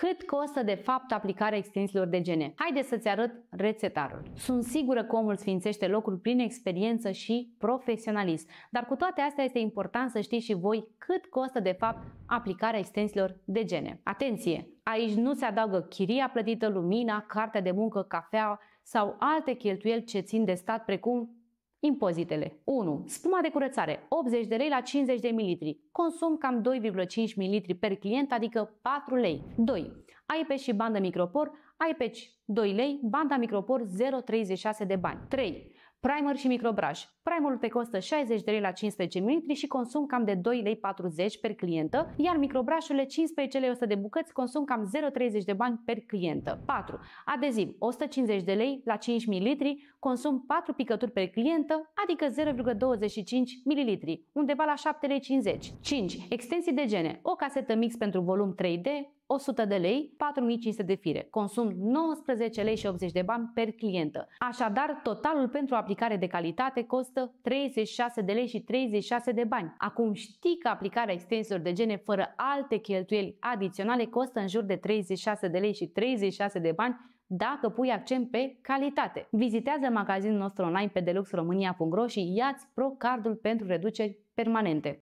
Cât costă de fapt aplicarea extensiilor de gene? Haideți să-ți arăt rețetarul. Sunt sigură că omul sfințește locul prin experiență și profesionalism, dar cu toate astea este important să știți și voi cât costă de fapt aplicarea extensiilor de gene. Atenție! Aici nu se adaugă chiria plătită, lumina, cartea de muncă, cafea sau alte cheltuieli ce țin de stat precum Impozitele. 1. Spuma de curățare, 80 de lei la 50 de mililitri. Consum cam 2,5 mililitri per client, adică 4 lei. 2. IPEX și bandă micropor, IPEX 2 lei, banda micropor 0,36 de bani. 3. Primer și microbraj. Primerul te costă 60 de lei la 15 ml și consum cam de 2,40 lei per clientă, iar microbrașurile 15 lei 100 de bucăți consum cam 0,30 de bani per clientă. 4. Adeziv 150 de lei la 5 ml, consum 4 picături per clientă, adică 0,25 ml, undeva la 7,50 lei. 5. Extensii de gene. O casetă mix pentru volum 3D, 100 de lei, 4500 de fire. Consum 19 lei și 80 de bani per clientă. Așadar, totalul pentru aplicare de calitate costă 36 de lei și 36 de bani. Acum știi că aplicarea extensiilor de gene fără alte cheltuieli adiționale costă în jur de 36 de lei și 36 de bani dacă pui accent pe calitate. Vizitează magazinul nostru online pe deluxromânia.ro și ia-ți pro cardul pentru reduceri permanente.